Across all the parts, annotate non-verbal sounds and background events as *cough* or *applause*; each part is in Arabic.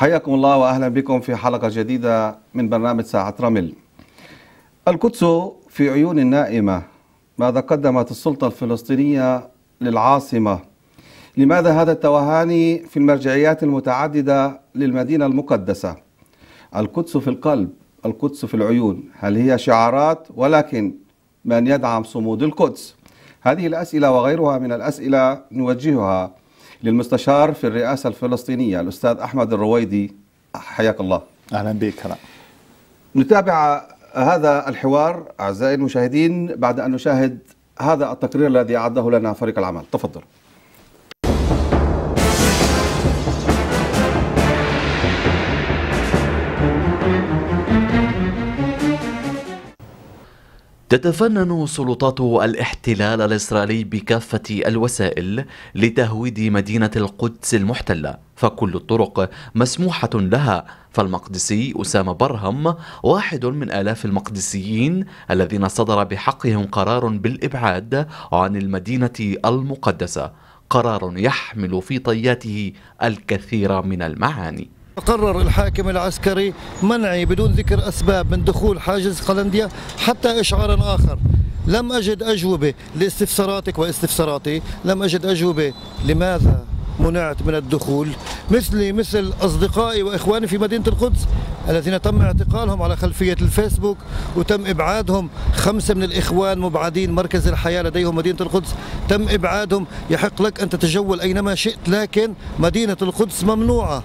حياكم الله واهلا بكم في حلقه جديده من برنامج ساعه رمل. القدس في عيون النائمه ماذا قدمت السلطه الفلسطينيه للعاصمه؟ لماذا هذا التوهاني في المرجعيات المتعدده للمدينه المقدسه؟ القدس في القلب، القدس في العيون، هل هي شعارات ولكن من يدعم صمود القدس؟ هذه الاسئله وغيرها من الاسئله نوجهها للمستشار في الرئاسة الفلسطينية الأستاذ أحمد الرويدي حياك الله أهلا بك هلا نتابع هذا الحوار أعزائي المشاهدين بعد أن نشاهد هذا التقرير الذي أعده لنا فريق العمل تفضل تتفنن سلطات الاحتلال الإسرائيلي بكافة الوسائل لتهويد مدينة القدس المحتلة فكل الطرق مسموحة لها فالمقدسي أسامة برهم واحد من آلاف المقدسيين الذين صدر بحقهم قرار بالإبعاد عن المدينة المقدسة قرار يحمل في طياته الكثير من المعاني قرر الحاكم العسكري منعي بدون ذكر أسباب من دخول حاجز قلنديا حتى إشعار آخر لم أجد أجوبة لاستفساراتك واستفساراتي لم أجد أجوبة لماذا منعت من الدخول مثلي مثل أصدقائي وإخواني في مدينة القدس الذين تم اعتقالهم على خلفية الفيسبوك وتم إبعادهم خمسة من الإخوان مبعدين مركز الحياة لديهم مدينة القدس تم إبعادهم يحق لك أن تتجول أينما شئت لكن مدينة القدس ممنوعة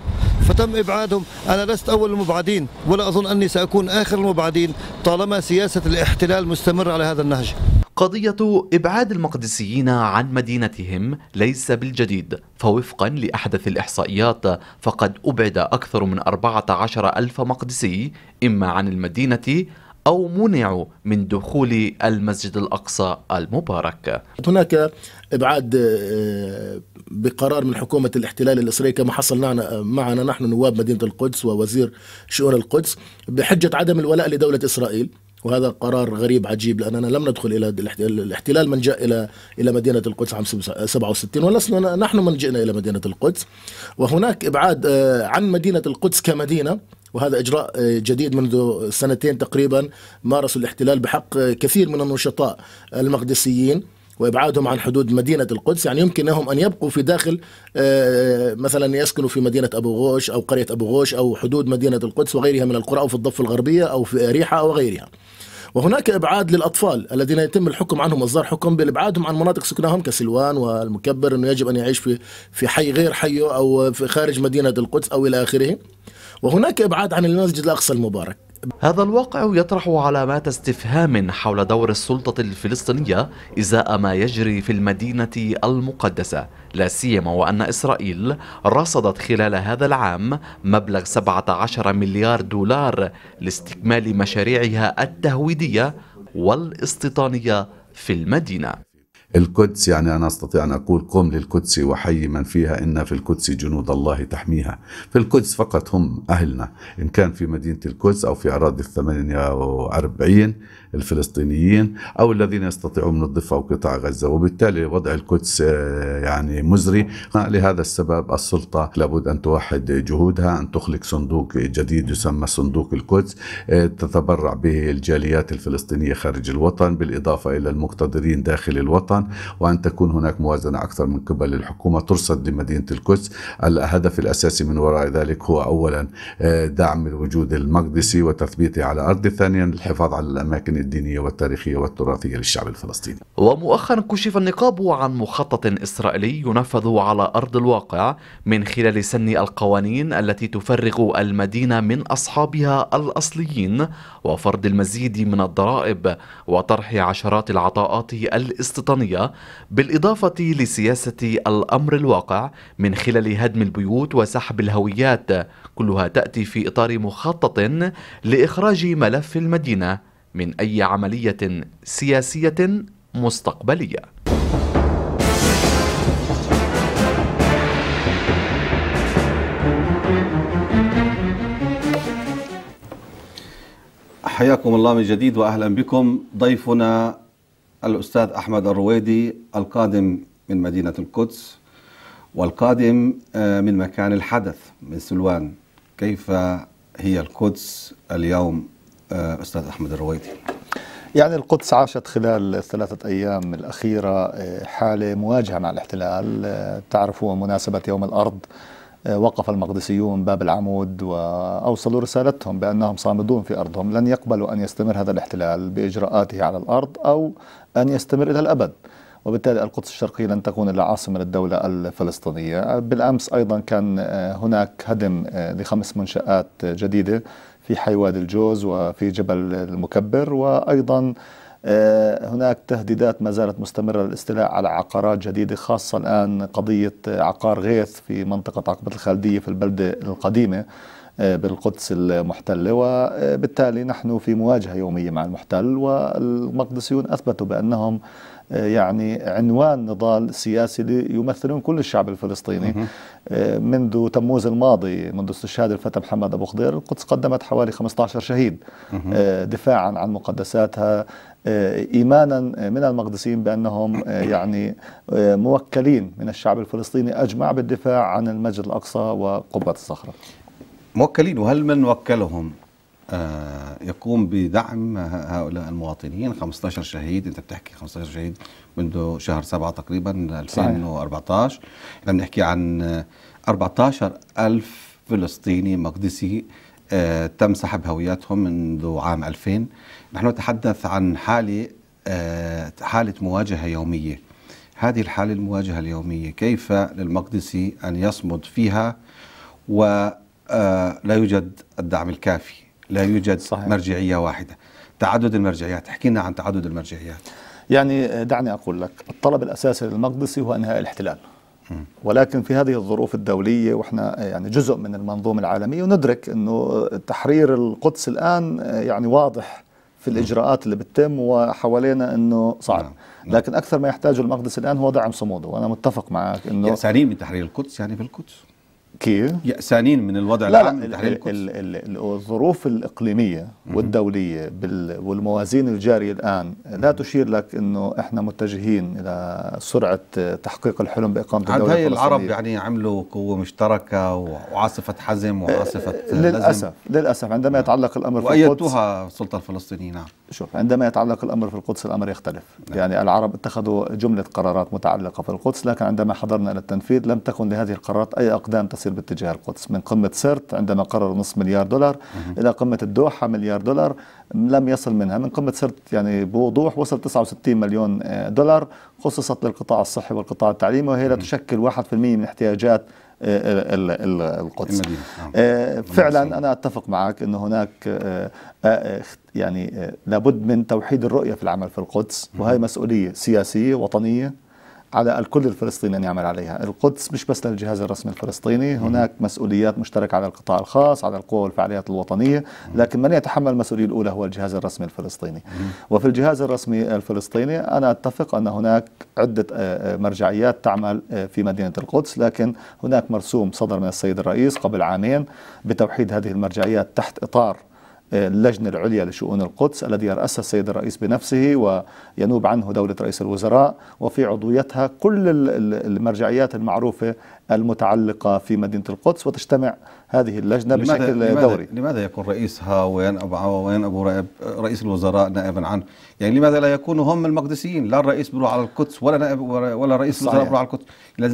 فتم إبعادهم أنا لست أول المبعدين ولا أظن أني سأكون آخر المبعدين طالما سياسة الاحتلال مستمرة على هذا النهج قضية إبعاد المقدسيين عن مدينتهم ليس بالجديد فوفقا لأحدث الإحصائيات فقد أبعد أكثر من 14 ألف مقدسي إما عن المدينة أو منعوا من دخول المسجد الأقصى المبارك هناك إبعاد آه، بقرار من حكومة الاحتلال الإسرائيلي كما حصلنا آه، معنا نحن نواب مدينة القدس ووزير شؤون القدس بحجة عدم الولاء لدولة إسرائيل وهذا قرار غريب عجيب لأننا لم ندخل إلى الاحتلال من جاء إلى إلى مدينة القدس عام 67 ولسنا نحن من جئنا إلى مدينة القدس وهناك إبعاد آه، عن مدينة القدس كمدينة وهذا اجراء آه، جديد منذ سنتين تقريبا مارسوا الاحتلال بحق آه، كثير من النشطاء المقدسيين وابعادهم عن حدود مدينه القدس يعني يمكن لهم ان يبقوا في داخل آه، مثلا يسكنوا في مدينه ابو غوش او قريه ابو غوش او حدود مدينه القدس وغيرها من القرى او في الضفه الغربيه او في ريحه او غيرها. وهناك ابعاد للاطفال الذين يتم الحكم عنهم اصدار حكم بالابعادهم عن مناطق سكنهم كسلوان والمكبر انه يجب ان يعيش في في حي غير حيه او في خارج مدينه القدس او الى اخره. وهناك ابعاد عن المسجد الاقصى المبارك هذا الواقع يطرح علامات استفهام حول دور السلطة الفلسطينية إزاء ما يجري في المدينة المقدسة لا سيما وأن إسرائيل رصدت خلال هذا العام مبلغ 17 مليار دولار لاستكمال مشاريعها التهويدية والاستيطانية في المدينة القدس يعني أنا أستطيع أن أقول قم للقدس وحي من فيها إن في القدس جنود الله تحميها في القدس فقط هم أهلنا إن كان في مدينة القدس أو في أراضي الثمانية وأربعين الفلسطينيين أو الذين يستطيعون من الضفة وقطاع غزة وبالتالي وضع القدس آه، يعني مزري آه، لهذا السبب السلطة لابد أن توحد جهودها أن تخلق صندوق جديد يسمى صندوق القدس آه، تتبرع به الجاليات الفلسطينية خارج الوطن بالإضافة إلى المقتدرين داخل الوطن وأن تكون هناك موازنة أكثر من قبل الحكومة ترصد لمدينة القدس الهدف الأساسي من وراء ذلك هو أولا دعم الوجود المقدسي وتثبيته على أرضه ثانيا الحفاظ على الأماكن الدينية والتاريخية والتراثية للشعب الفلسطيني ومؤخرا كشف النقاب عن مخطط إسرائيلي ينفذ على أرض الواقع من خلال سن القوانين التي تفرغ المدينة من أصحابها الأصليين وفرض المزيد من الضرائب وطرح عشرات العطاءات الاستيطانية بالإضافة لسياسة الأمر الواقع من خلال هدم البيوت وسحب الهويات كلها تأتي في إطار مخطط لإخراج ملف المدينة من أي عملية سياسية مستقبلية حياكم الله من جديد واهلا بكم ضيفنا الاستاذ احمد الرويدي القادم من مدينه القدس والقادم آه، من مكان الحدث من سلوان كيف هي القدس اليوم أستاذ أحمد الرويدي يعني القدس عاشت خلال الثلاثة أيام الأخيرة آه، حالة مواجهة مع الاحتلال آه، تعرفوا مناسبة يوم الأرض آه، وقف المقدسيون باب العمود وأوصلوا رسالتهم بأنهم صامدون في أرضهم لن يقبلوا أن يستمر هذا الاحتلال بإجراءاته على الأرض أو أن يستمر إلى الأبد وبالتالي القدس الشرقية لن تكون إلا عاصمة للدولة الفلسطينية بالأمس أيضا كان هناك هدم لخمس منشآت جديدة في حي وادي الجوز وفي جبل المكبر وأيضا آه، هناك تهديدات ما زالت مستمرة للاستيلاء على عقارات جديدة خاصة الآن قضية عقار غيث في منطقة عقبة الخالدية في البلدة القديمة آه، بالقدس المحتلة وبالتالي نحن في مواجهة يومية مع المحتل والمقدسيون أثبتوا بأنهم آه، يعني عنوان نضال سياسي ليمثلون كل الشعب الفلسطيني آه، منذ تموز الماضي منذ استشهاد الفتى محمد أبو خضير القدس قدمت حوالي 15 شهيد آه، دفاعا عن مقدساتها ايمانا من المقدسيين بانهم يعني موكلين من الشعب الفلسطيني اجمع بالدفاع عن المسجد الاقصى وقبه الصخره. موكلين وهل من وكلهم آه، يقوم بدعم هؤلاء المواطنين 15 شهيد انت بتحكي 15 شهيد منذ شهر 7 تقريبا 2014 احنا بنحكي عن 14 ألف فلسطيني مقدسي آه، تم سحب هوياتهم منذ عام 2000 نحن نتحدث عن حالة آه، حالة مواجهة يومية هذه الحالة المواجهة اليومية كيف للمقدسي أن يصمد فيها ولا يوجد الدعم الكافي لا يوجد صحيح. مرجعية واحدة تعدد المرجعيات احكي لنا عن تعدد المرجعيات يعني دعني أقول لك الطلب الأساسي للمقدسي هو إنهاء الاحتلال ولكن في هذه الظروف الدولية واحنا يعني جزء من المنظومة العالمية وندرك انه تحرير القدس الان يعني واضح في الاجراءات اللي بتتم وحوالينا انه صعب نعم، نعم. لكن اكثر ما يحتاجه المقدس الان هو دعم صموده وانا متفق معك انه يعني سليم من تحرير القدس يعني في القدس كيف؟ يأسانين من الوضع لا العام لا الـ الـ الـ الظروف الإقليمية والدولية والموازين الجارية الآن لا تشير لك أنه إحنا متجهين إلى سرعة تحقيق الحلم بإقامة الدولة هاي العرب يعني عملوا قوة مشتركة وعاصفة حزم وعاصفة للأسف لزم. للأسف عندما يتعلق الأمر في القدس وأيدتها السلطة الفلسطينية نعم شوف عندما يتعلق الأمر في القدس الأمر يختلف نعم. يعني العرب اتخذوا جملة قرارات متعلقة في القدس لكن عندما حضرنا إلى التنفيذ لم تكن لهذه القرارات أي أقدام تسير يصير باتجاه القدس من قمة سرت عندما قرروا نصف مليار دولار إلى قمة الدوحة مليار دولار لم يصل منها من قمة سرت يعني بوضوح وصل 69 مليون آه، دولار خصصت للقطاع الصحي والقطاع التعليمي وهي لا تشكل 1% من احتياجات آه، آه، القدس فعلا أنا أتفق معك أن هناك يعني لابد من توحيد الرؤية في العمل في القدس وهي مسؤولية سياسية وطنية على الكل الفلسطيني أن يعمل عليها القدس مش بس للجهاز الرسمي الفلسطيني هناك مسؤوليات مشتركة على القطاع الخاص على القوى والفعاليات الوطنية لكن من يتحمل المسؤولية الأولى هو الجهاز الرسمي الفلسطيني وفي الجهاز الرسمي الفلسطيني أنا أتفق أن هناك عدة آه، آه، مرجعيات تعمل آه، في مدينة القدس لكن هناك مرسوم صدر من السيد الرئيس قبل عامين بتوحيد هذه المرجعيات تحت إطار اللجنة العليا لشؤون القدس الذي يرأسها السيد الرئيس بنفسه وينوب عنه دولة رئيس الوزراء وفي عضويتها كل المرجعيات المعروفة المتعلقة في مدينة القدس وتجتمع هذه اللجنة لماذا بشكل لماذا دوري لماذا يكون رئيسها وين أبو عوين أبو رئيس الوزراء نائبا عنه يعني لماذا لا يكونوا هم المقدسيين لا الرئيس بروح على القدس ولا نائب ولا رئيس الوزراء بروح على القدس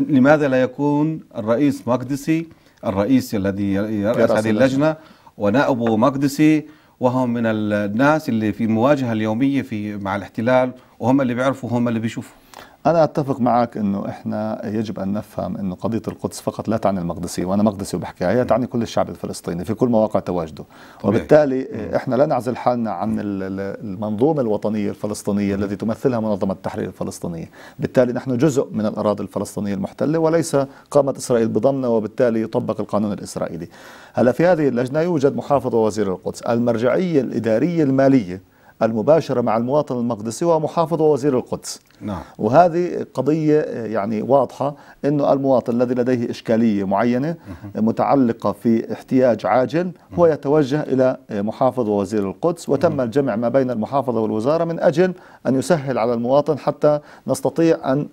لماذا لا يكون الرئيس مقدسي الرئيس الذي يرأس هذه اللجنة, اللجنة ونأبو مقدسي وهم من الناس اللي في المواجهة اليومية في مع الاحتلال وهم اللي بيعرفوا هم اللي بيشوفوا أنا أتفق معك أنه إحنا يجب أن نفهم أنه قضية القدس فقط لا تعني المقدسي وأنا مقدسي وبحكيها هي تعني كل الشعب الفلسطيني في كل مواقع تواجده طبيعي. وبالتالي إحنا لا نعزل حالنا عن المنظومة الوطنية الفلسطينية التي تمثلها منظمة التحرير الفلسطينية بالتالي نحن جزء من الأراضي الفلسطينية المحتلة وليس قامت إسرائيل بضمنا وبالتالي يطبق القانون الإسرائيلي هلا في هذه اللجنة يوجد محافظ ووزير القدس المرجعية الإدارية المالية المباشرة مع المواطن المقدسي ومحافظ ووزير القدس نعم. وهذه قضية آه، يعني واضحة أنه المواطن الذي لديه إشكالية معينة آه، متعلقة في احتياج عاجل هو يتوجه إلى آه، محافظ ووزير القدس وتم الجمع ما بين المحافظة والوزارة من أجل أن يسهل على المواطن حتى نستطيع أن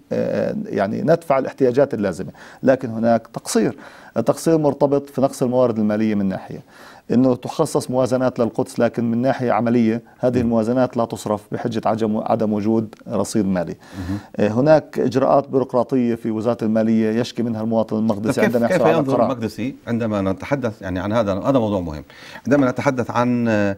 يعني ندفع الاحتياجات اللازمة لكن هناك تقصير التقصير مرتبط في نقص الموارد المالية من ناحية انه تخصص موازنات للقدس لكن من ناحيه عمليه هذه الموازنات لا تصرف بحجه عدم عدم وجود رصيد مالي. آه، هناك اجراءات بيروقراطيه في وزاره الماليه يشكي منها المواطن المقدسي عندما يحصل كيف ينظر المقدسي عندما نتحدث يعني عن هذا هذا موضوع مهم. عندما نتحدث عن آه،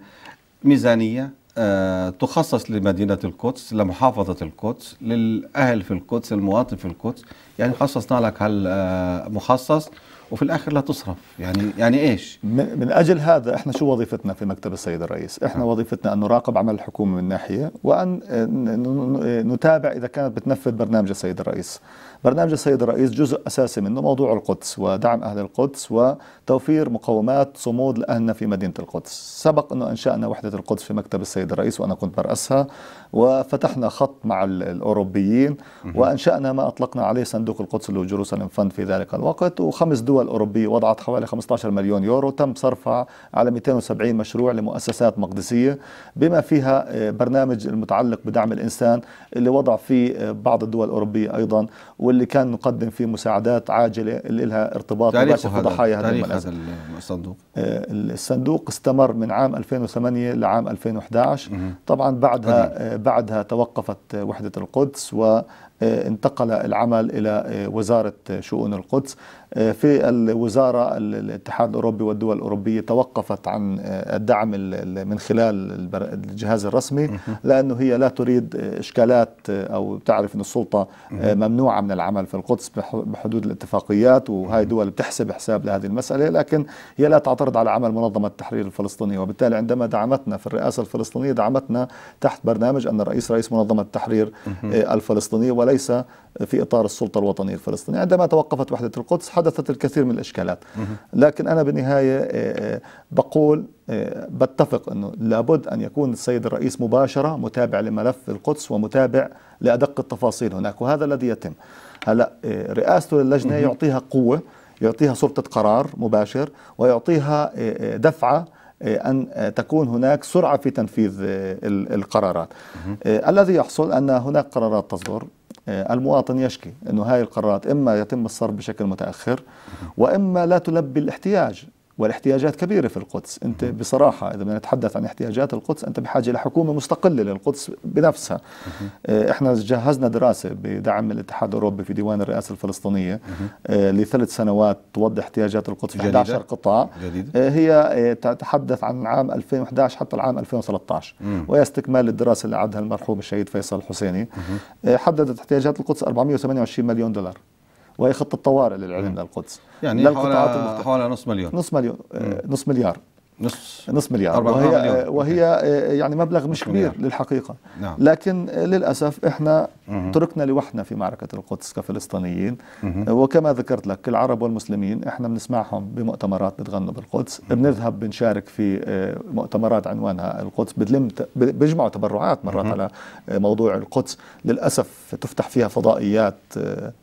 ميزانيه آه، تخصص لمدينة القدس لمحافظة القدس للأهل في القدس المواطن في القدس يعني خصصنا لك هالمخصص مخصص وفي الاخر لا تصرف يعني يعني ايش من اجل هذا احنا شو وظيفتنا في مكتب السيد الرئيس احنا نعم. وظيفتنا ان نراقب عمل الحكومه من ناحيه وان نتابع اذا كانت بتنفذ برنامج السيد الرئيس برنامج السيد الرئيس جزء اساسي منه موضوع القدس ودعم اهل القدس وتوفير مقومات صمود لاهلنا في مدينه القدس سبق انه انشانا وحده القدس في مكتب السيد الرئيس وانا كنت براسها وفتحنا خط مع الأوروبيين وأنشأنا ما أطلقنا عليه صندوق القدس لجروسلم فند في ذلك الوقت وخمس دول أوروبية وضعت حوالي 15 مليون يورو تم صرفها على 270 مشروع لمؤسسات مقدسية بما فيها آه، برنامج المتعلق بدعم الإنسان اللي وضع فيه آه، بعض الدول الأوروبية أيضا واللي كان نقدم فيه مساعدات عاجلة اللي لها ارتباط مباشر بضحايا هذا هذا الصندوق آه، الصندوق استمر من عام 2008 لعام 2011 طبعا بعدها بعدها توقفت وحدة القدس وانتقل العمل إلى وزارة شؤون القدس في الوزارة الاتحاد الأوروبي والدول الأوروبية توقفت عن آه، الدعم من خلال الجهاز الرسمي لأنه هي لا تريد آه، إشكالات آه، أو تعرف أن السلطة ممنوعة من العمل في القدس بحدود الاتفاقيات وهي دول بتحسب حساب لهذه المسألة لكن هي لا تعترض على عمل منظمة التحرير الفلسطينية وبالتالي عندما دعمتنا في الرئاسة الفلسطينية دعمتنا تحت برنامج أن الرئيس رئيس منظمة التحرير الفلسطينية وليس في إطار السلطة الوطنية الفلسطينية عندما توقفت وحدة القدس حدثت الكثير من الإشكالات لكن أنا بالنهاية آه، آه، بقول آه، بتفق أنه لابد أن يكون السيد الرئيس مباشرة متابع لملف القدس ومتابع لأدق التفاصيل هناك وهذا الذي يتم هلا رئاسته للجنة يعطيها قوة يعطيها سلطة قرار مباشر ويعطيها دفعة أن تكون هناك سرعة في تنفيذ القرارات الذي يحصل أن هناك قرارات تصدر آه، المواطن يشكي أنه هاي القرارات إما يتم الصرف بشكل متأخر وإما لا تلبي الاحتياج والاحتياجات كبيرة في القدس أنت بصراحة إذا بدنا نتحدث عن احتياجات القدس أنت بحاجة لحكومة مستقلة للقدس بنفسها آه، إحنا جهزنا دراسة بدعم الاتحاد الأوروبي في ديوان الرئاسة الفلسطينية آه، لثلاث سنوات توضح احتياجات القدس في 11 قطاع آه، هي تتحدث عن عام 2011 حتى العام 2013 وهي استكمال الدراسة اللي عدها المرحوم الشهيد فيصل الحسيني حددت احتياجات القدس 428 مليون دولار وهي خطه طوارئ للعلم للقدس يعني للقطاعات حوالي نص مليون نص مليون نص مليار نص نصف مليار وهي, آه، وهي آه، يعني مبلغ مش كبير للحقيقة نعم. لكن آه، للأسف إحنا مه. تركنا لوحدنا في معركة القدس كفلسطينيين مه. وكما ذكرت لك العرب والمسلمين إحنا بنسمعهم بمؤتمرات بتغنوا بالقدس مه. بنذهب بنشارك في مؤتمرات عنوانها القدس بتلم بيجمعوا تبرعات مرات مه. على موضوع القدس للأسف تفتح فيها فضائيات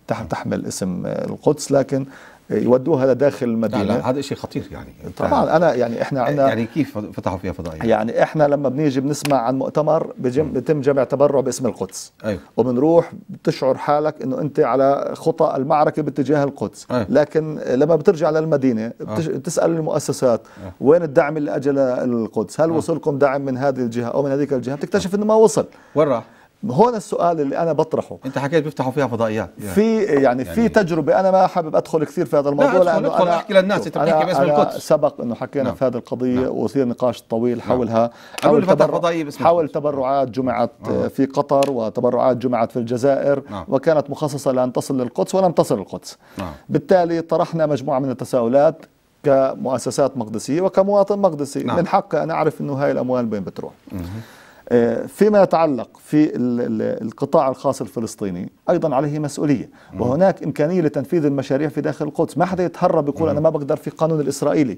تحمل اسم القدس لكن يودوها لداخل المدينه لا, لا هذا شيء خطير يعني طبعا انا يعني احنا عندنا يعني كيف فتحوا فيها فضائيات يعني احنا لما بنيجي بنسمع عن مؤتمر بجم بيتم جمع تبرع باسم القدس أيوه. وبنروح بتشعر حالك انه انت على خطى المعركه باتجاه القدس أيوه. لكن لما بترجع للمدينه آه. بتش... أه. بتسال المؤسسات أه. وين الدعم اللي اجى القدس هل أه. وصلكم دعم من هذه الجهه او من هذيك الجهه بتكتشف أه. انه ما وصل وين راح هون السؤال اللي انا بطرحه انت حكيت بيفتحوا فيها فضائيات في يعني, يعني في تجربه انا ما حابب ادخل كثير في هذا الموضوع لا أدخل لانه انا احكي للناس انت بتحكي باسم القدس سبق انه حكينا نعم. في هذه القضيه نعم. نقاش طويل نعم. حولها حول, تبرع نعم. حول تبرعات جمعت نعم. نعم. في قطر وتبرعات جمعت في الجزائر نعم. وكانت مخصصه لان تصل للقدس ولم تصل للقدس نعم. بالتالي طرحنا مجموعه من التساؤلات كمؤسسات مقدسيه وكمواطن مقدسي نعم. من حقي ان اعرف انه هاي الاموال وين بتروح فيما يتعلق في القطاع الخاص الفلسطيني ايضا عليه مسؤوليه وهناك امكانيه لتنفيذ المشاريع في داخل القدس ما حدا يتهرب يقول انا ما بقدر في قانون الاسرائيلي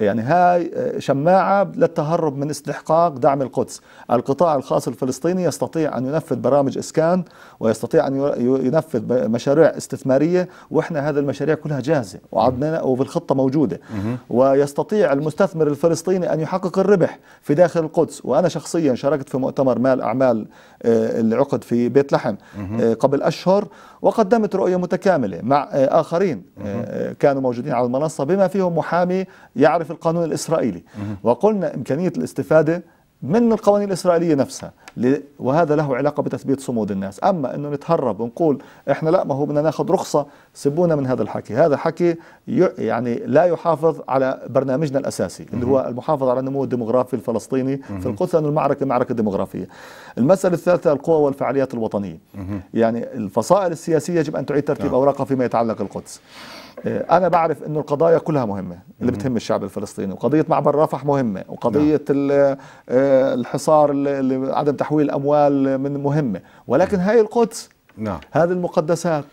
يعني هاي آه، شماعه للتهرب من استحقاق دعم القدس القطاع الخاص الفلسطيني يستطيع ان ينفذ برامج اسكان ويستطيع ان ينفذ مشاريع استثماريه واحنا هذه المشاريع كلها جاهزه وعدنا وبالخطه موجوده ويستطيع المستثمر الفلسطيني ان يحقق الربح في داخل القدس وانا شخصيا شاركت في مؤتمر مال أعمال آه، اللي عقد في بيت لحم آه، قبل أشهر وقدمت رؤية متكاملة مع آه، آخرين كانوا موجودين على المنصة بما فيهم محامي يعرف القانون الإسرائيلي وقلنا إمكانية الاستفادة من القوانين الإسرائيلية نفسها وهذا له علاقة بتثبيت صمود الناس أما أنه نتهرب ونقول إحنا لا ما هو بدنا ناخذ رخصة سيبونا من هذا الحكي هذا حكي يعني لا يحافظ على برنامجنا الأساسي اللي هو المحافظة على النمو الديموغرافي الفلسطيني في القدس لانه المعركة معركة ديموغرافيه. المسألة الثالثة القوى والفعاليات الوطنية يعني الفصائل السياسية يجب أن تعيد ترتيب نعم. أوراقها فيما يتعلق القدس آه، انا بعرف انه القضايا كلها مهمه اللي بتهم الشعب الفلسطيني وقضيه معبر رفح مهمه وقضيه نعم. آه، الحصار اللي عدم تحويل الاموال من مهمه ولكن هاي القدس نعم. هذه المقدسات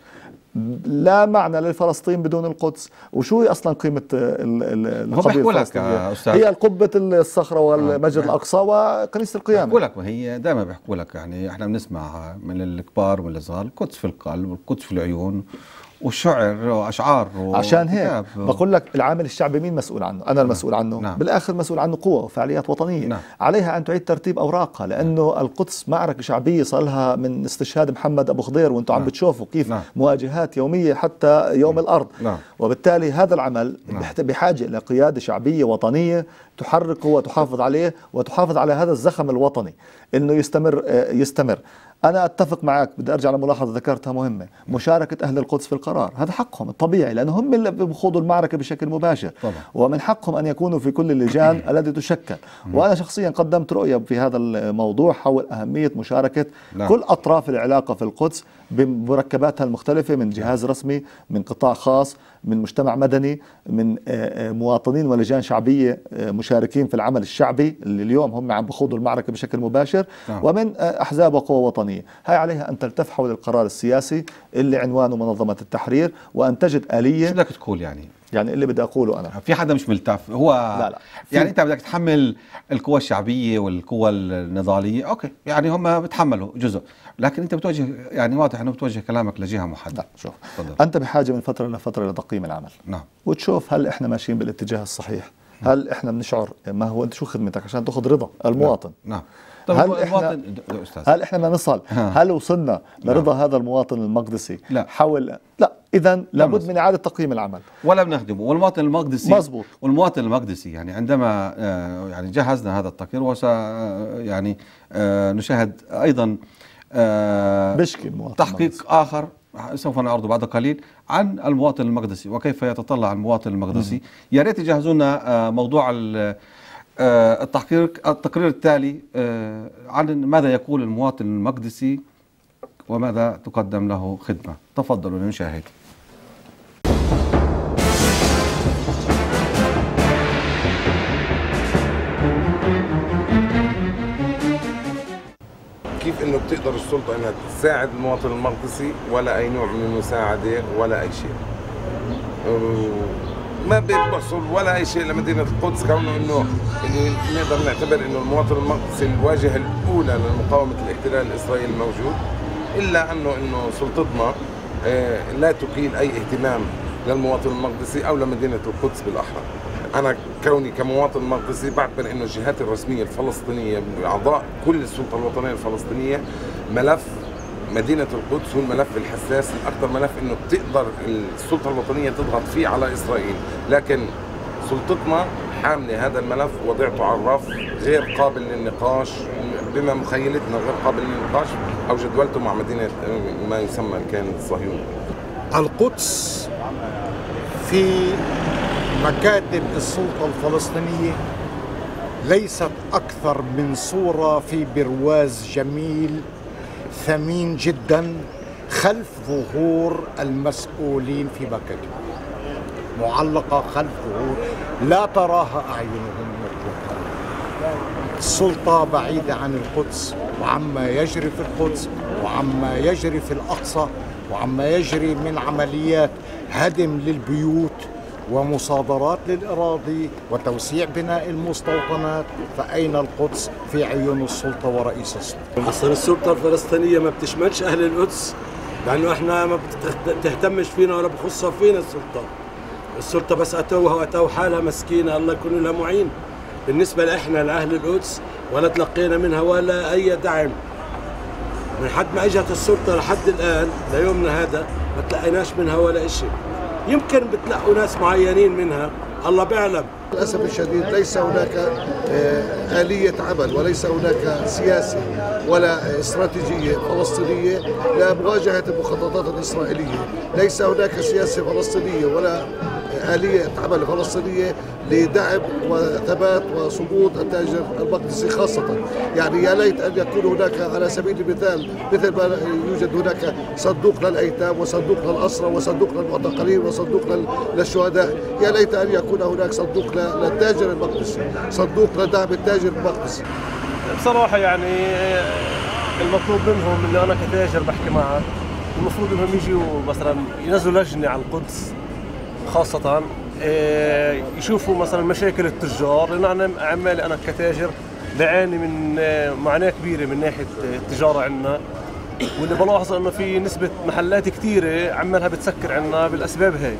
لا معنى لفلسطين بدون القدس وشو اصلا قيمه القضيه الفلسطينيه أستاذ هي قبه الصخره والمسجد نعم. الاقصى وكنيسه القيامه بحكوا لك ما هي دائما بيحكوا لك يعني احنا بنسمع من الكبار والصغار القدس في القلب والقدس في العيون وشعر واشعار و... عشان هيك بقول لك العامل الشعبي مين مسؤول عنه؟ انا نعم. المسؤول عنه نعم. بالاخر مسؤول عنه قوى وفعاليات وطنيه نعم. عليها ان تعيد ترتيب اوراقها لانه نعم. القدس معركه شعبيه صار لها من استشهاد محمد ابو خضير وانتم نعم. عم بتشوفوا كيف نعم. مواجهات يوميه حتى يوم نعم. الارض نعم. وبالتالي هذا العمل نعم. بحاجه الى قياده شعبيه وطنيه تحركه وتحافظ عليه وتحافظ على هذا الزخم الوطني انه يستمر آه، يستمر أنا أتفق معك بدي أرجع لملاحظة ذكرتها مهمة مشاركة أهل القدس في القرار هذا حقهم الطبيعي لانه هم اللي بيخوضوا المعركة بشكل مباشر طبعا. ومن حقهم أن يكونوا في كل اللجان *coughs* التي تشكل وأنا شخصيا قدمت رؤية في هذا الموضوع حول أهمية مشاركة لا. نعم. كل أطراف العلاقة في القدس بمركباتها المختلفة من جهاز رسمي من قطاع خاص من مجتمع مدني من آه، آه، مواطنين ولجان شعبية آه، مشاركين في العمل الشعبي اللي اليوم هم عم بخوضوا المعركة بشكل مباشر نعم. ومن أحزاب وقوى وطنية هاي عليها أن تلتف حول القرار السياسي اللي عنوانه منظمة التحرير وأن تجد آلية شو بدك تقول يعني يعني اللي بدي اقوله انا في حدا مش ملتف هو لا لا يعني انت بدك تحمل القوى الشعبيه والقوى النضاليه اوكي يعني هم بتحملوا جزء لكن انت بتوجه يعني واضح انه بتوجه كلامك لجهه محدده لا شوف فضل. انت بحاجه من فتره لفتره لتقييم العمل نعم وتشوف هل احنا ماشيين بالاتجاه الصحيح نعم. هل احنا بنشعر ما هو انت شو خدمتك عشان تاخذ رضا المواطن نعم, نعم. طيب هل إحنا هل احنا ما نصل هل وصلنا نعم. لرضا هذا المواطن المقدسي لا. حول لا اذا لابد من اعاده تقييم العمل ولا بنخدمه والمواطن المقدسي مزبوط والمواطن المقدسي يعني عندما آه، يعني جهزنا هذا التقرير وس آه، يعني آه، نشاهد ايضا بشكل تحقيق المقدسي. اخر سوف نعرضه بعد قليل عن المواطن المقدسي وكيف يتطلع المواطن المقدسي يا ريت يجهزوا لنا موضوع آه، التحقير التقرير التالي آه، عن ماذا يقول المواطن المقدسي وماذا تقدم له خدمة تفضلوا لنشاهد كيف انه بتقدر السلطه انها تساعد المواطن المقدسي ولا اي نوع من المساعده ولا اي شيء ما بيبصر ولا اي شيء لمدينه القدس كونه انه نقدر نعتبر انه المواطن المقدسي الواجهه الاولى لمقاومه الاحتلال الاسرائيلي الموجود الا انه انه سلطتنا آه، لا تقيل اي اهتمام للمواطن المقدسي او لمدينه القدس بالاحرى. انا كوني كمواطن مقدسي بعتبر انه الجهات الرسميه الفلسطينيه اعضاء كل السلطه الوطنيه الفلسطينيه ملف مدينه القدس هو الملف الحساس الاكثر ملف انه بتقدر السلطه الوطنيه تضغط فيه على اسرائيل لكن سلطتنا حامله هذا الملف وضعته على الرف غير قابل للنقاش بما مخيلتنا غير قابل للنقاش او جدولته مع مدينه ما يسمى الكيان الصهيوني. القدس في مكاتب السلطه الفلسطينيه ليست اكثر من صوره في برواز جميل ثمين جدا خلف ظهور المسؤولين في مكتب معلقة خلف ظهور لا تراها أعينهم مطلقا السلطة بعيدة عن القدس وعما يجري في القدس وعما يجري في الأقصى وعما يجري من عمليات هدم للبيوت ومصادرات للأراضي وتوسيع بناء المستوطنات فأين القدس في عيون السلطة ورئيس السلطة أصلا السلطة الفلسطينية ما بتشملش أهل القدس لأنه إحنا ما بتهتمش فينا ولا بخصها فينا السلطة السلطة بس أتوها وأتوا حالها مسكينة الله يكون لها معين بالنسبة لإحنا لأهل القدس ولا تلقينا منها ولا أي دعم من حد ما اجت السلطه لحد الان ليومنا هذا ما تلقيناش منها ولا شيء يمكن بتنقوا ناس معينين منها الله بيعلم للاسف الشديد ليس هناك آه، اليه عمل وليس هناك سياسه ولا استراتيجيه فلسطينيه لمواجهه المخططات الاسرائيليه، ليس هناك سياسه فلسطينيه ولا آلية عمل فلسطينية لدعم وثبات وصمود التاجر المقدسي خاصة يعني يا ليت أن يكون هناك على سبيل المثال مثل ما يوجد هناك صندوق للأيتام وصندوق للأسرى وصندوق للمعتقلين وصندوق للشهداء يا ليت أن يكون هناك صندوق للتاجر المقدسي صندوق لدعم التاجر المقدسي بصراحة يعني المطلوب منهم اللي انا كتاجر بحكي معك المفروض انهم يجوا مثلا ينزلوا لجنه على القدس خاصة إيه، يشوفوا مثلا مشاكل التجار لأن أنا عمالي أنا كتاجر بعاني من إيه، معاناة كبيرة من ناحية التجارة عندنا واللي بلاحظ انه في نسبه محلات كثيره عمالها بتسكر عنا بالاسباب هاي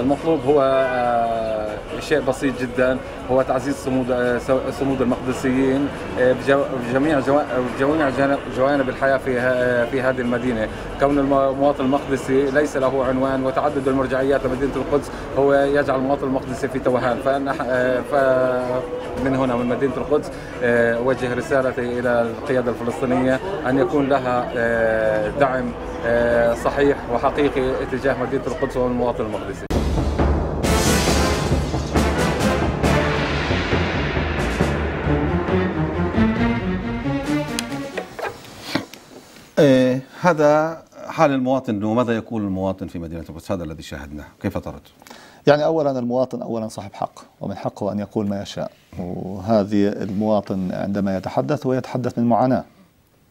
المطلوب هو آه، شيء بسيط جدا هو تعزيز صمود آه، صمود المقدسيين آه، بجميع جميع جوانب الحياه في في هذه المدينه، كون المواطن المقدسي ليس له عنوان وتعدد المرجعيات لمدينه القدس هو يجعل المواطن المقدسي في توهان، من هنا من مدينه القدس اوجه رسالتي الى القياده الفلسطينيه ان يكون لها دعم آه، صحيح وحقيقي اتجاه مدينه القدس والمواطن المقدسي آه، هذا حال المواطن وماذا يقول المواطن في مدينه القدس هذا الذي شاهدناه كيف ترد؟ يعني اولا المواطن اولا صاحب حق ومن حقه ان يقول ما يشاء وهذه المواطن عندما يتحدث ويتحدث من معاناه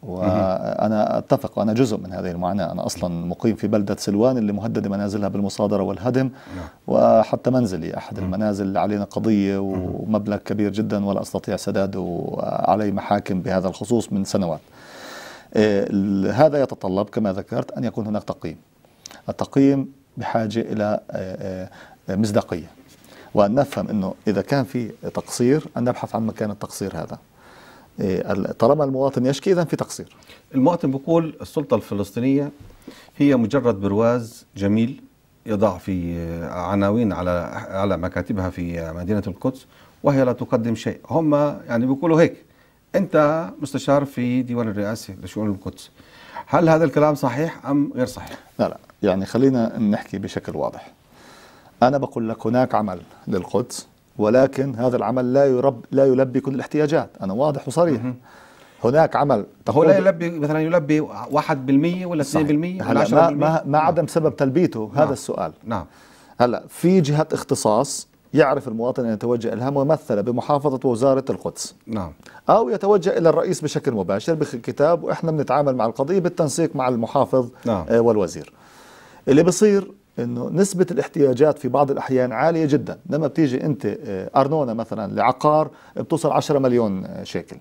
وانا اتفق وانا جزء من هذه المعاناه، انا اصلا مقيم في بلده سلوان اللي مهدده منازلها بالمصادره والهدم نعم. وحتى منزلي احد المنازل علينا قضيه ومبلغ كبير جدا ولا استطيع سداده وعلي محاكم بهذا الخصوص من سنوات. إيه، هذا يتطلب كما ذكرت ان يكون هناك تقييم. التقييم بحاجه الى إيه، إيه، مصداقيه. وان نفهم انه اذا كان في تقصير ان نبحث عن مكان التقصير هذا. إيه، طالما المواطن يشكي اذا في تقصير المواطن بيقول السلطه الفلسطينيه هي مجرد برواز جميل يضع في عناوين على على مكاتبها في مدينه القدس وهي لا تقدم شيء هم يعني بيقولوا هيك انت مستشار في ديوان الرئاسه لشؤون القدس هل هذا الكلام صحيح ام غير صحيح لا لا يعني خلينا نحكي بشكل واضح انا بقول لك هناك عمل للقدس ولكن هذا العمل لا يرب لا يلبي كل الاحتياجات انا واضح وصريح هناك عمل هو لا يلبي مثلا يلبي 1% ولا 2% ولا 10% ما, ما, ما عدم نعم. سبب تلبيته نعم. هذا السؤال نعم هلا في جهه اختصاص يعرف المواطن ان يتوجه الها ممثله بمحافظه وزاره القدس نعم او يتوجه الى الرئيس بشكل مباشر بكتاب واحنا بنتعامل مع القضيه بالتنسيق مع المحافظ نعم. آه، والوزير اللي بصير انه نسبه الاحتياجات في بعض الاحيان عاليه جدا لما بتيجي انت آه، ارنونه مثلا لعقار بتوصل 10 مليون آه، شيكل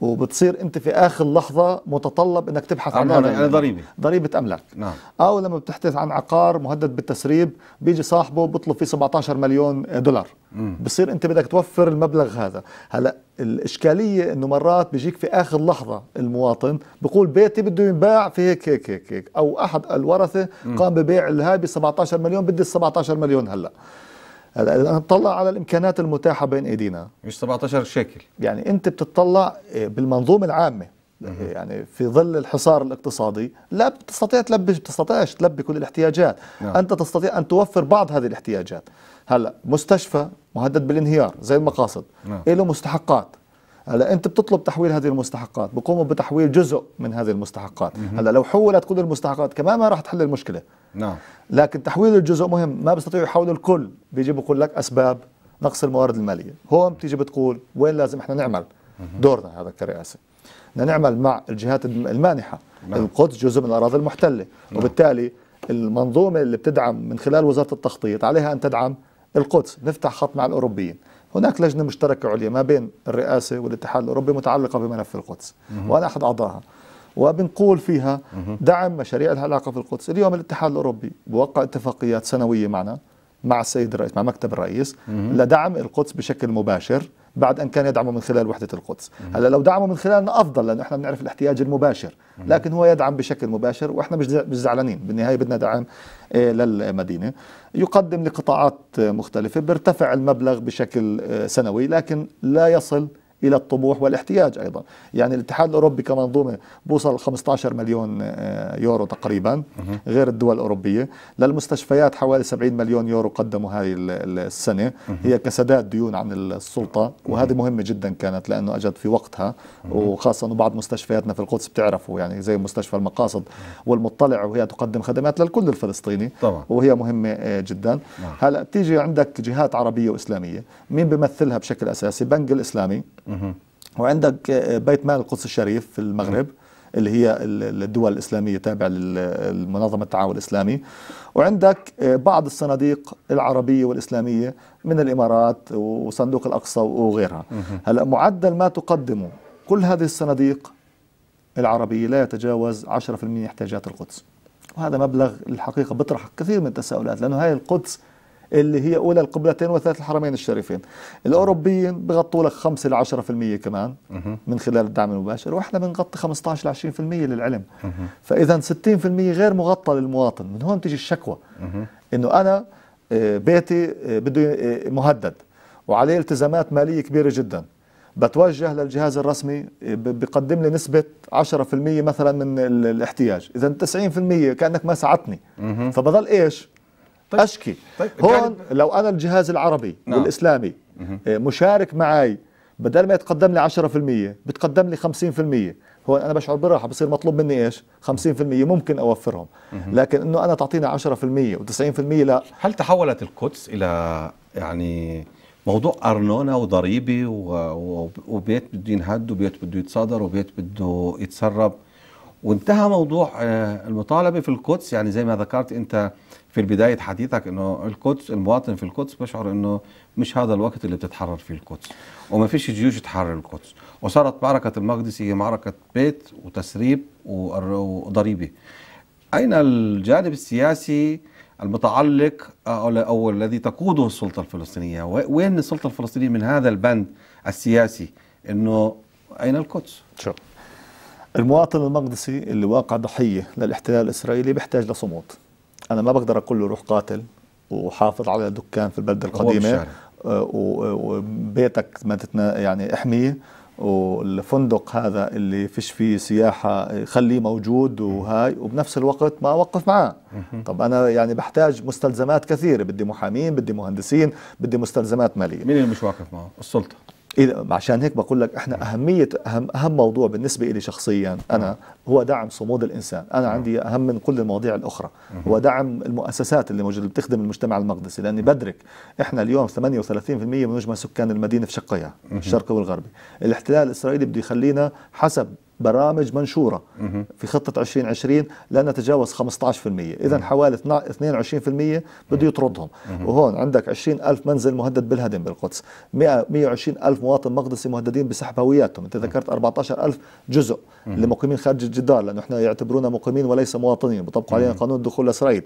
وبتصير انت في اخر لحظه متطلب انك تبحث عن ضريبه ضريبه املاك نعم. او لما بتحدث عن عقار مهدد بالتسريب بيجي صاحبه بيطلب فيه 17 مليون دولار بصير انت بدك توفر المبلغ هذا هلا الاشكاليه انه مرات بيجيك في اخر لحظه المواطن بقول بيتي بده ينباع في هيك هيك هيك, هيك. او احد الورثه قام ببيع الهاي ب 17 مليون بدي ال 17 مليون هلا هلا نطلع على الامكانات المتاحه بين ايدينا مش 17 شكل يعني انت بتطلع آه، بالمنظومه العامه آه، يعني في ظل الحصار الاقتصادي لا بتستطيع تلبي بتستطيعش تلبي كل الاحتياجات نعم. انت تستطيع ان توفر بعض هذه الاحتياجات هلا مستشفى مهدد بالانهيار زي المقاصد نعم. له مستحقات هلا انت بتطلب تحويل هذه المستحقات بقوموا بتحويل جزء من هذه المستحقات مم. هلا لو حولت كل المستحقات كمان ما راح تحل المشكله نعم لكن تحويل الجزء مهم ما بيستطيعوا يحولوا الكل بيجي بقول لك اسباب نقص الموارد الماليه هون بتيجي بتقول وين لازم احنا نعمل دورنا هذا كرئاسه بدنا نعمل مع الجهات المانحه نعم. القدس جزء من الاراضي المحتله نعم. وبالتالي المنظومه اللي بتدعم من خلال وزاره التخطيط عليها ان تدعم القدس نفتح خط مع الاوروبيين هناك لجنه مشتركه عليا ما بين الرئاسه والاتحاد الاوروبي متعلقه بملف القدس وانا احد اعضائها وبنقول فيها دعم مشاريع العلاقه في القدس اليوم الاتحاد الاوروبي بوقع اتفاقيات سنويه معنا مع السيد الرئيس مع مكتب الرئيس لدعم القدس بشكل مباشر بعد ان كان يدعمه من خلال وحده القدس هلا لو دعمه من خلالنا افضل لانه احنا بنعرف الاحتياج المباشر لكن هو يدعم بشكل مباشر واحنا مش زعلانين بالنهايه بدنا دعم آه، للمدينه يقدم لقطاعات مختلفه بيرتفع المبلغ بشكل آه، سنوي لكن لا يصل الى الطموح والاحتياج ايضا يعني الاتحاد الاوروبي كمنظومه بوصل 15 مليون آه، يورو تقريبا غير الدول الاوروبيه للمستشفيات حوالي 70 مليون يورو قدموا هذه السنه هي كسداد ديون عن السلطه وهذه مهمه جدا كانت لانه اجت في وقتها وخاصه انه بعض مستشفياتنا في القدس بتعرفوا يعني زي مستشفى المقاصد والمطلع وهي تقدم خدمات للكل الفلسطيني طبعا. وهي مهمه آه، جدا نعم. هلا بتيجي عندك جهات عربيه واسلاميه مين بيمثلها بشكل اساسي بنك الاسلامي وعندك آه، بيت مال القدس الشريف في المغرب اللي هي الدول الإسلامية تابعة لمنظمة التعاون الإسلامي وعندك آه، بعض الصناديق العربية والإسلامية من الإمارات وصندوق الأقصى وغيرها هلأ معدل ما تقدمه كل هذه الصناديق العربية لا يتجاوز 10% احتياجات القدس وهذا مبلغ الحقيقة بيطرح كثير من التساؤلات لأنه هاي القدس اللي هي اولى القبلتين وثلاث الحرمين الشريفين الاوروبيين بغطوا لك 5 ل 10% كمان من خلال الدعم المباشر واحنا بنغطي 15 ل 20% للعلم فاذا 60% غير مغطى للمواطن من هون تيجي الشكوى انه انا آه، بيتي آه، بده آه، مهدد وعليه التزامات ماليه كبيره جدا بتوجه للجهاز الرسمي بقدم لي نسبة 10% مثلا من الاحتياج إذا 90% كأنك ما ساعدتني فبضل إيش طيب. اشكي طيب. هون لو انا الجهاز العربي نعم. والاسلامي آه، مشارك معي بدل ما يتقدم لي 10% بتقدم لي 50% هون انا بشعر براحه بصير مطلوب مني ايش 50% ممكن اوفرهم لكن انه انا تعطينا 10% و90% لا هل تحولت القدس الى يعني موضوع أرنونة وضريبة وبيت بده ينهد وبيت بده يتصدر وبيت بده يتسرب وانتهى موضوع آه، المطالبة في القدس يعني زي ما ذكرت أنت في بدايه حديثك انه القدس المواطن في القدس بشعر انه مش هذا الوقت اللي بتتحرر فيه القدس وما فيش جيوش تحرر القدس وصارت معركه المقدس هي معركه بيت وتسريب وضريبه اين الجانب السياسي المتعلق او الذي تقوده السلطه الفلسطينيه وين السلطه الفلسطينيه من هذا البند السياسي انه اين القدس شو المواطن المقدسي اللي واقع ضحيه للاحتلال الاسرائيلي بيحتاج لصمود انا ما بقدر اقول له روح قاتل وحافظ على دكان في البلده القديمه آه، آه، وبيتك ما تتنا يعني احميه والفندق هذا اللي فيش فيه سياحة آه، خليه موجود وهاي وبنفس الوقت ما أوقف معاه طب أنا يعني بحتاج مستلزمات كثيرة بدي محامين بدي مهندسين بدي مستلزمات مالية مين اللي مش واقف معه السلطة إذا عشان هيك بقول لك احنا اهميه اهم اهم موضوع بالنسبه لي شخصيا انا نعم. هو دعم صمود الانسان، انا نعم. عندي اهم من كل المواضيع الاخرى، هو دعم المؤسسات اللي موجوده بتخدم المجتمع المقدسي، لاني بدرك احنا اليوم 38% من مجمع سكان المدينه في شقيها الشرقي والغربي، الاحتلال الاسرائيلي بده يخلينا حسب برامج منشورة في خطة 2020 لا نتجاوز 15% إذا حوالي 22% بده يطردهم وهون عندك 20 ألف منزل مهدد بالهدم بالقدس 120 ألف مواطن مقدسي مهددين بسحب هوياتهم أنت ذكرت 14 ألف جزء لمقيمين خارج الجدار لأنه إحنا يعتبرونا مقيمين وليس مواطنين بطبق علينا قانون الدخول لإسرائيل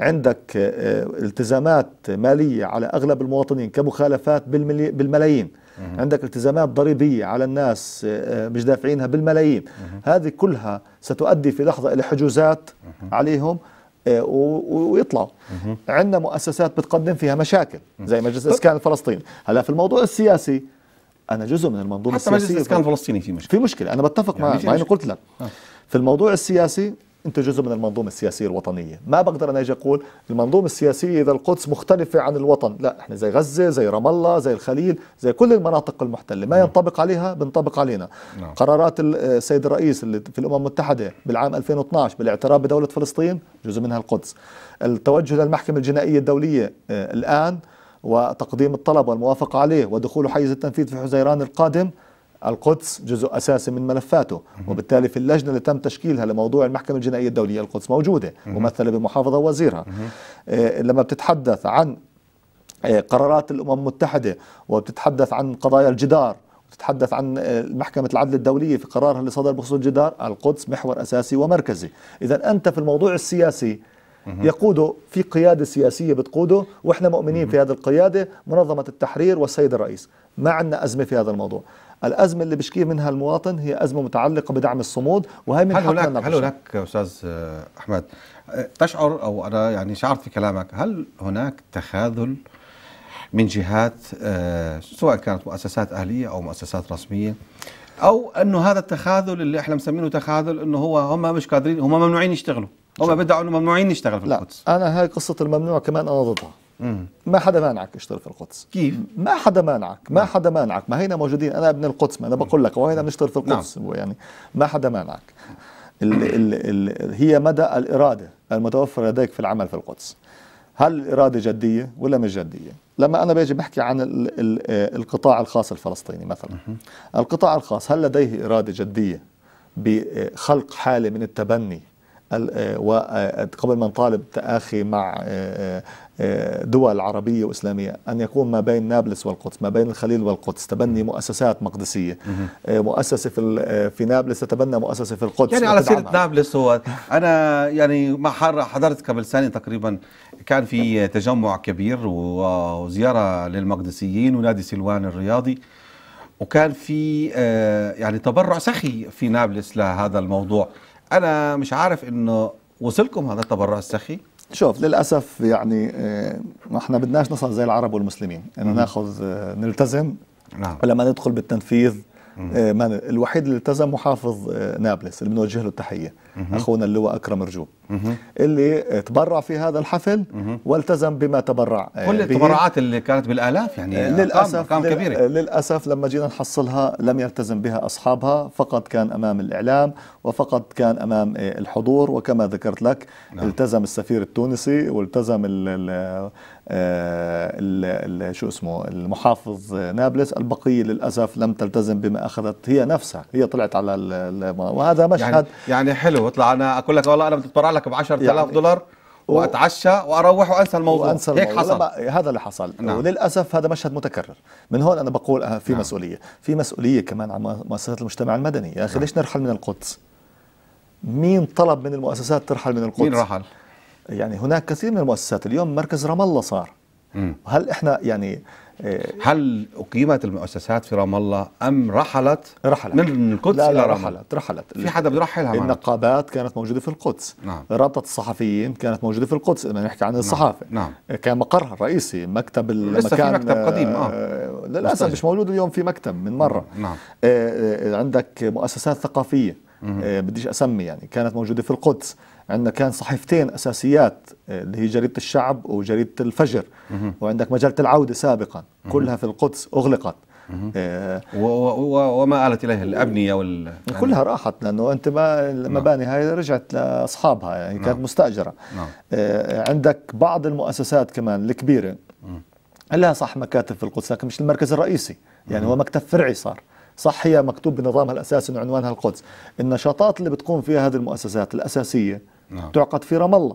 عندك آه، آه، التزامات مالية على أغلب المواطنين كمخالفات بالملايين عندك التزامات ضريبية على الناس آه، آه، مش دافعينها بالملايين هذه كلها ستؤدي في لحظة إلى حجوزات عليهم آه، ويطلعوا عندنا مؤسسات بتقدم فيها مشاكل زي مجلس الإسكان الفلسطيني هلا في الموضوع السياسي انا جزء من المنظومه السياسيه حتى مجلس الاسكان الفلسطيني في مشكله في مشكله انا بتفق يعني معك مع انه قلت لك في الموضوع السياسي انت جزء من المنظومه السياسيه الوطنيه ما بقدر انا اجي اقول المنظومه السياسيه اذا القدس مختلفه عن الوطن لا احنا زي غزه زي رام الله زي الخليل زي كل المناطق المحتله ما نعم. ينطبق عليها بنطبق علينا نعم. قرارات آه، السيد الرئيس اللي في الامم المتحده بالعام 2012 بالاعتراف بدوله فلسطين جزء منها القدس التوجه للمحكمه الجنائيه الدوليه آه، الان وتقديم الطلب والموافقه عليه ودخول حيز التنفيذ في حزيران القادم القدس جزء أساسي من ملفاته وبالتالي في اللجنة اللي تم تشكيلها لموضوع المحكمة الجنائية الدولية القدس موجودة ممثلة بمحافظة وزيرها آه، لما بتتحدث عن آه، قرارات الأمم المتحدة وبتتحدث عن قضايا الجدار تتحدث عن آه، محكمة العدل الدولية في قرارها اللي صدر بخصوص الجدار القدس محور أساسي ومركزي إذا أنت في الموضوع السياسي يقوده في قيادة سياسية بتقوده وإحنا مؤمنين في هذه القيادة منظمة التحرير والسيد الرئيس ما عندنا أزمة في هذا الموضوع الازمه اللي بشكي منها المواطن هي ازمه متعلقه بدعم الصمود وهي من هل حقنا هل هناك استاذ آه، احمد آه، تشعر او انا يعني شعرت في كلامك هل هناك تخاذل من جهات آه، سواء كانت مؤسسات اهليه او مؤسسات رسميه او انه هذا التخاذل اللي احنا مسمينه تخاذل انه هو هم مش قادرين هم ممنوعين يشتغلوا هم بدعوا انه ممنوعين يشتغلوا في القدس لا انا هاي قصه الممنوع كمان انا ضدها ما حدا مانعك اشتغل في القدس كيف؟ ما حدا مانعك ما نعم. حدا مانعك ما هينا موجودين أنا ابن القدس ما أنا بقول لك وهينا نعم. بنشتغل في القدس نعم. يعني ما حدا مانعك الـ الـ الـ هي مدى الإرادة المتوفرة لديك في العمل في القدس هل الإرادة جدية ولا مش جدية؟ لما أنا باجي بحكي عن الـ الـ القطاع الخاص الفلسطيني مثلا القطاع الخاص هل لديه إرادة جدية بخلق حالة من التبني قبل ما نطالب تآخي مع دول عربية وإسلامية أن يكون ما بين نابلس والقدس ما بين الخليل والقدس تبني مؤسسات مقدسية مؤسسة في في نابلس تتبنى مؤسسة في القدس يعني على سيرة نابلس هو أنا يعني ما حضرت قبل سنة تقريبا كان في تجمع كبير وزيارة للمقدسيين ونادي سلوان الرياضي وكان في آه، يعني تبرع سخي في نابلس لهذا الموضوع أنا مش عارف إنه وصلكم هذا التبرع السخي شوف للاسف يعني ما آه، احنا بدناش نصل زي العرب والمسلمين انه ناخذ آه، نلتزم نعم. ولما ندخل بالتنفيذ آه، من الوحيد اللي التزم محافظ آه، نابلس اللي بنوجه له التحيه اخونا اللواء اكرم رجوب اللي تبرع في هذا الحفل والتزم بما تبرع آه، كل التبرعات اللي كانت بالالاف يعني للاسف أرقام كبيره للاسف لما جينا نحصلها لم يلتزم بها اصحابها فقط كان امام الاعلام وفقط كان امام الحضور وكما ذكرت لك نعم. التزم السفير التونسي والتزم ال... شو اسمه المحافظ نابلس البقيه للاسف لم تلتزم بما اخذت هي نفسها هي طلعت على وهذا يعني مشهد يعني, يعني حلو اطلع انا اقول لك والله انا بتبرع لك ب 10000 يعني دولار واتعشى واروح وانسى الموضوع وأنسى هيك الموضوع. حصل هذا اللي حصل نعم. وللاسف هذا مشهد متكرر من هون انا بقول آه، في نعم. مسؤوليه في مسؤوليه كمان على مؤسسات المجتمع المدني يا اخي نعم. ليش نرحل من القدس مين طلب من المؤسسات ترحل من القدس مين رحل يعني هناك كثير من المؤسسات اليوم مركز رام الله صار هل احنا يعني آه، هل اقيمت المؤسسات في رام الله ام رحلت رحلت من القدس لا لا الى رحلت رحلت, رحلت, رحلت في حدا بيرحلها النقابات كانت موجوده في القدس نعم. رابطه الصحفيين كانت موجوده في القدس لما نحكي عن نعم، الصحافه نعم. نعم. كان مقرها الرئيسي مكتب المكان في مكتب قديم اه, آه، للاسف مش موجود اليوم في مكتب من مره نعم. نعم. آه،, آه عندك مؤسسات ثقافيه آه بديش اسمي يعني كانت موجوده في القدس عندنا كان صحيفتين اساسيات آه، اللي هي جريده الشعب وجريده الفجر وعندك مجله العوده سابقا كلها في القدس اغلقت آه، وما آلت إليها الأبنية وال يعني كلها راحت لأنه أنت ما المباني نعم. هاي رجعت لأصحابها يعني كانت نعم. مستأجرة نعم. آه، عندك بعض المؤسسات كمان الكبيرة لها صح مكاتب في القدس لكن مش المركز الرئيسي يعني هو مكتب فرعي صار صح هي مكتوب بنظامها الأساسي أنه عنوانها القدس النشاطات اللي بتقوم فيها هذه المؤسسات الأساسية نعم. تعقد في رام الله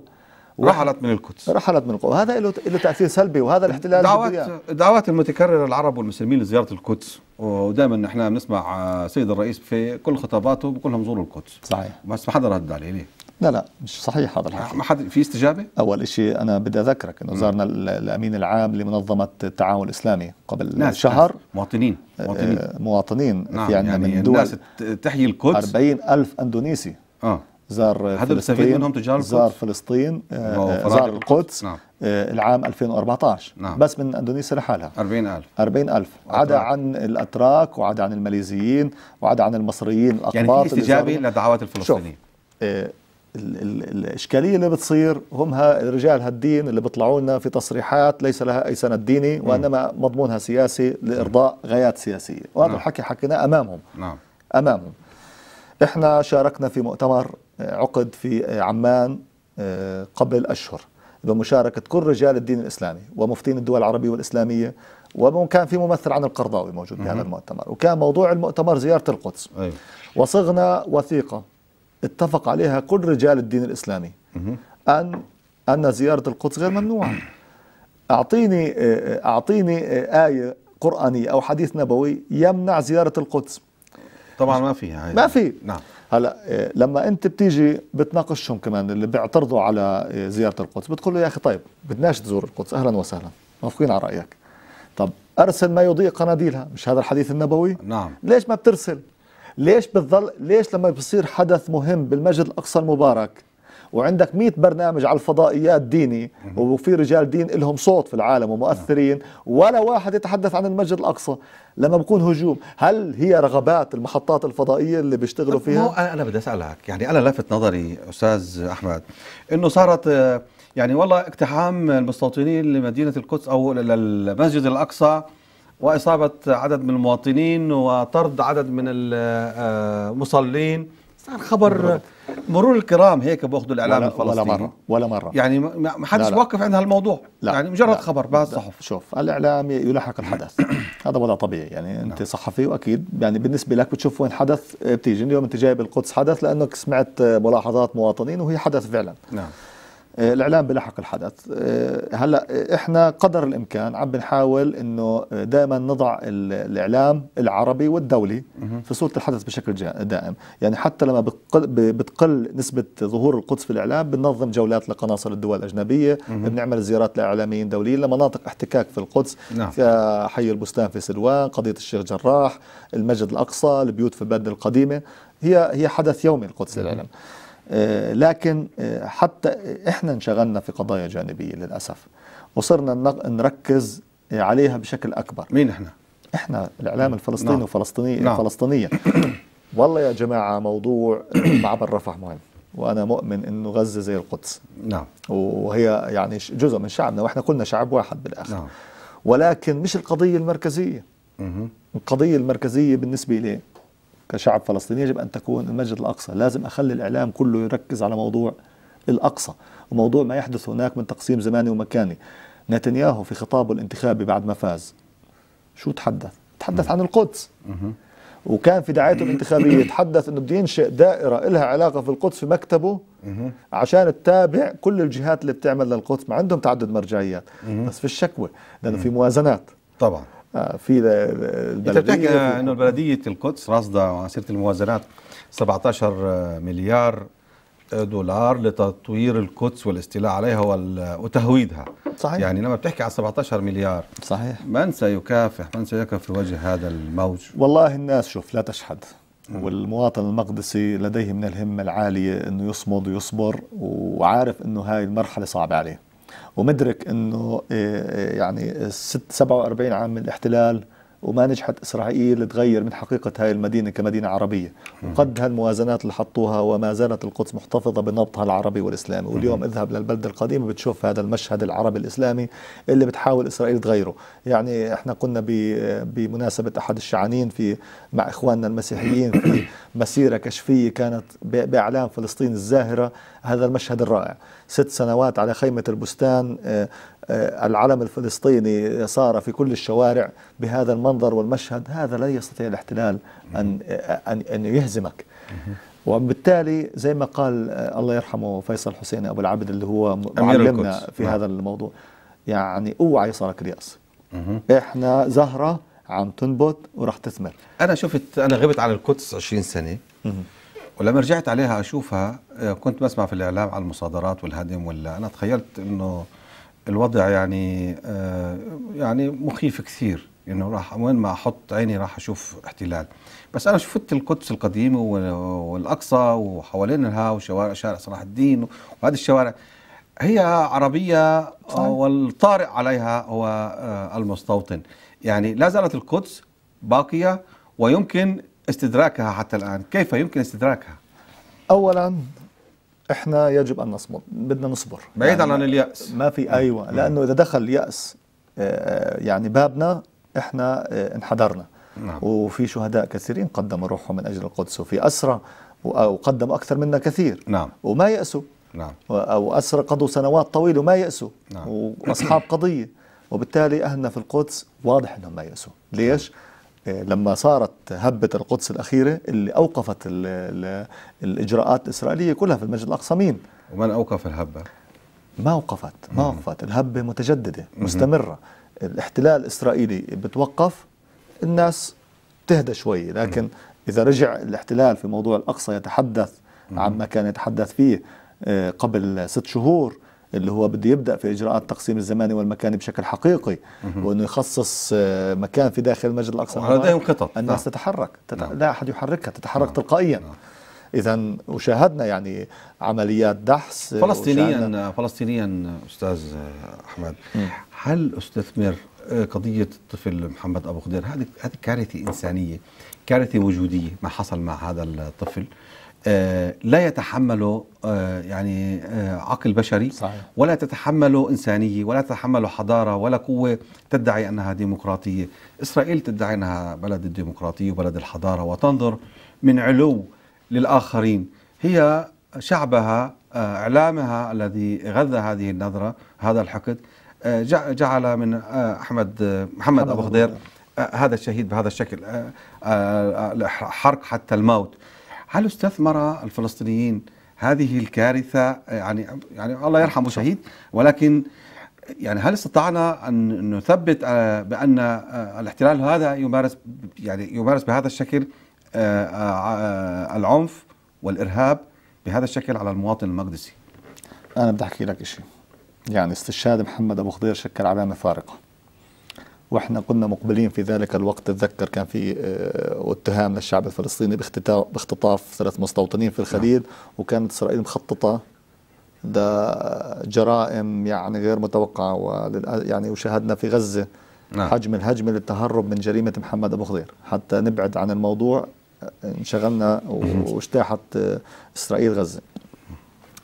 رحلت من القدس رحلت من القدس هذا له له تاثير سلبي وهذا الاحتلال دعوات دعوات المتكرره العرب والمسلمين لزياره القدس ودائما نحن بنسمع آه، سيد الرئيس في كل خطاباته بقول لهم زوروا القدس صحيح بس ما حدا رد عليه ليه؟ لا لا مش صحيح هذا الحكي ما حد في استجابه؟ اول شيء انا بدي اذكرك انه زارنا الامين العام لمنظمه التعاون الاسلامي قبل ناس شهر ناس مواطنين آه، مواطنين مواطنين نعم في عندنا يعني من دول الناس تحيي القدس 40 الف اندونيسي اه زار هذا فلسطين منهم تجار القدس زار فلسطين آه، زار القدس نعم. آه، العام 2014 نعم. بس من اندونيسيا لحالها 40000 40000 عدا عن الاتراك وعدا عن الماليزيين وعدا عن المصريين الاقباط يعني في استجابه لدعوات الفلسطينيين آه، الاشكاليه اللي بتصير هم ها رجال هالدين اللي بيطلعوا لنا في تصريحات ليس لها اي سند ديني وانما مضمونها سياسي لارضاء غايات سياسيه وهذا الحكي نعم. حكيناه امامهم نعم امامهم احنا شاركنا في مؤتمر عقد في عمان آه، قبل أشهر بمشاركة كل رجال الدين الإسلامي ومفتين الدول العربية والإسلامية وكان في ممثل عن القرضاوي موجود بهذا المؤتمر وكان موضوع المؤتمر زيارة القدس أيوة. وصغنا وثيقة اتفق عليها كل رجال الدين الإسلامي أن أن زيارة القدس غير ممنوعة أعطيني آه، أعطيني آه، آية قرآنية أو حديث نبوي يمنع زيارة القدس طبعا ما فيها ما في نعم هلا آه، لما انت بتيجي بتناقشهم كمان اللي بيعترضوا على آه، زياره القدس بتقول له يا اخي طيب بدناش تزور القدس اهلا وسهلا موافقين على رايك طب ارسل ما يضيء قناديلها مش هذا الحديث النبوي نعم ليش ما بترسل ليش بتظل ليش لما بصير حدث مهم بالمسجد الاقصى المبارك وعندك 100 برنامج على الفضائيات ديني وفي رجال دين لهم صوت في العالم ومؤثرين ولا واحد يتحدث عن المسجد الأقصى لما بكون هجوم هل هي رغبات المحطات الفضائية اللي بيشتغلوا فيها؟ أنا بدي أسألك يعني أنا لفت نظري أستاذ أحمد أنه صارت آه، يعني والله اقتحام المستوطنين لمدينة القدس أو للمسجد الأقصى وإصابة عدد من المواطنين وطرد عدد من المصلين آه، آه، صار خبر مرور الكرام هيك باخذوا الاعلام ولا الفلسطيني ولا مره ولا مره يعني ما حدش وقف عند هالموضوع لا يعني مجرد لا خبر بعد الصحف شوف الاعلام يلاحق الحدث *coughs* هذا وضع طبيعي يعني نعم. انت صحفي واكيد يعني بالنسبه لك بتشوف وين حدث بتيجي اليوم انت جايب القدس حدث لانك سمعت ملاحظات مواطنين وهي حدث فعلا نعم آه، الاعلام بلحق الحدث آه، هلا آه، احنا قدر الامكان عم بنحاول انه دائما نضع الاعلام العربي والدولي في صوره الحدث بشكل دائم يعني حتى لما بتقل نسبه ظهور القدس في الاعلام بننظم جولات لقناصل الدول الاجنبيه بنعمل زيارات لاعلاميين دوليين لمناطق احتكاك في القدس نعم. كحي البستان في سلوان قضيه الشيخ جراح المسجد الاقصى البيوت في بدن القديمه هي هي حدث يومي القدس للعلم آه، لكن آه، حتى احنا انشغلنا في قضايا جانبيه للاسف وصرنا نركز عليها بشكل اكبر مين احنا احنا الاعلام الفلسطيني نعم. وفلسطينيه نعم. فلسطينيه *coughs* والله يا جماعه موضوع *coughs* معبر رفح مهم وانا مؤمن انه غزه زي القدس نعم وهي يعني جزء من شعبنا واحنا كلنا شعب واحد بالاخر نعم. ولكن مش القضيه المركزيه القضيه المركزيه بالنسبه لي كشعب فلسطيني يجب أن تكون المسجد الأقصى لازم أخلي الإعلام كله يركز على موضوع الأقصى وموضوع ما يحدث هناك من تقسيم زماني ومكاني نتنياهو في خطابه الانتخابي بعد ما فاز شو تحدث؟ تحدث عن القدس وكان في دعايته الانتخابيه يتحدث انه بده ينشئ دائره لها علاقه في القدس في مكتبه عشان تتابع كل الجهات اللي بتعمل للقدس ما عندهم تعدد مرجعيات بس في الشكوى لانه في موازنات طبعا آه، في البلديه انت بتحكي انه بلديه القدس راصده على سيره الموازنات 17 مليار دولار لتطوير القدس والاستيلاء عليها وتهويدها صحيح يعني لما بتحكي على 17 مليار صحيح من سيكافح من سيكافح في وجه هذا الموج والله الناس شوف لا تشحد والمواطن المقدسي لديه من الهمة العالية أنه يصمد ويصبر وعارف أنه هاي المرحلة صعبة عليه ومدرك انه إيه، إيه، يعني 47 عام من الاحتلال وما نجحت إسرائيل تغير من حقيقة هاي المدينة كمدينة عربية وقد هالموازنات اللي حطوها وما زالت القدس محتفظة بنبطها العربي والإسلامي واليوم اذهب للبلدة القديمة بتشوف هذا المشهد العربي الإسلامي اللي بتحاول إسرائيل تغيره يعني احنا كنا بمناسبة أحد الشعانين في مع إخواننا المسيحيين في *coughs* مسيرة كشفية كانت بإعلام فلسطين الزاهرة هذا المشهد الرائع ست سنوات على خيمة البستان آه، آه، العلم الفلسطيني صار في كل الشوارع بهذا المنظر والمشهد هذا لا يستطيع الاحتلال أن, أن, أن يهزمك وبالتالي زي ما قال آه، الله يرحمه فيصل حسين أبو العبد اللي هو معلمنا في نعم. هذا الموضوع يعني اوعى يصارك الياس احنا زهره عم تنبت وراح تثمر انا شفت انا غبت على القدس 20 سنه ولما رجعت عليها اشوفها آه، كنت بسمع في الاعلام على المصادرات والهدم ولا انا تخيلت انه الوضع يعني آه، يعني مخيف كثير انه راح وين ما احط عيني راح اشوف احتلال بس انا شفت القدس القديمه والاقصى وحوالينها وشوارع شارع صلاح الدين وهذه الشوارع هي عربيه آه، والطارئ عليها هو آه، المستوطن يعني لا زالت القدس باقيه ويمكن استدراكها حتى الان كيف يمكن استدراكها اولا احنا يجب ان نصمد بدنا نصبر بعيدا يعني عن الياس ما في ايوه لانه اذا دخل الياس آه، يعني بابنا احنا آه، انحدرنا نعم. وفي شهداء كثيرين قدموا روحهم من اجل القدس وفي اسرى وقدموا اكثر منا كثير نعم وما ياسوا نعم او اسرى قضوا سنوات طويله وما ياسوا نعم. واصحاب قضيه وبالتالي اهلنا في القدس واضح انهم ما ياسوا ليش؟ نعم. آه، لما صارت هبة القدس الأخيرة اللي أوقفت الـ الـ الإجراءات الإسرائيلية كلها في المسجد الأقصى مين؟ ومن أوقف الهبة؟ ما أوقفت ما أوقفت الهبة متجددة مستمرة الاحتلال الإسرائيلي بتوقف الناس تهدى شوي لكن إذا رجع الاحتلال في موضوع الأقصى يتحدث عما كان يتحدث فيه آه، قبل ست شهور اللي هو بده يبدا في اجراءات تقسيم الزماني والمكاني بشكل حقيقي وانه يخصص آه، مكان في داخل المسجد الاقصى ولديهم قطط الناس نعم. تتحرك تت... نعم. لا احد يحركها تتحرك نعم. تلقائيا اذا وشاهدنا يعني عمليات دحس آه، فلسطينيا فلسطينيا استاذ آه، احمد م. هل استثمر قضيه الطفل محمد ابو خضير هذه هذه كارثه انسانيه كارثه وجوديه ما حصل مع هذا الطفل آه، لا يتحمله آه، يعني آه، عقل بشري صحيح. ولا تتحمله إنسانية ولا تتحمله حضارة ولا قوة تدعي أنها ديمقراطية إسرائيل تدعي أنها بلد الديمقراطية وبلد الحضارة وتنظر من علو للآخرين هي شعبها إعلامها الذي غذى هذه النظرة هذا الحقد جعل من أحمد محمد أبو خضير هذا الشهيد بهذا الشكل حرق حتى الموت هل استثمر الفلسطينيين هذه الكارثه يعني يعني الله يرحمه شهيد ولكن يعني هل استطعنا ان نثبت آه، بان آه، الاحتلال هذا يمارس يعني يمارس بهذا الشكل آه، العنف والارهاب بهذا الشكل على المواطن المقدسي انا بدي احكي لك شيء يعني استشهاد محمد ابو خضير شكل علامه فارقه واحنا كنا مقبلين في ذلك الوقت تذكر كان في آه، اتهام للشعب الفلسطيني باختطاف ثلاث مستوطنين في نعم. الخليل وكانت اسرائيل مخططه ده جرائم يعني غير متوقعه يعني وشاهدنا في غزه نعم. حجم الهجم للتهرب من جريمه محمد ابو خضير حتى نبعد عن الموضوع آه، انشغلنا واجتاحت آه، اسرائيل غزه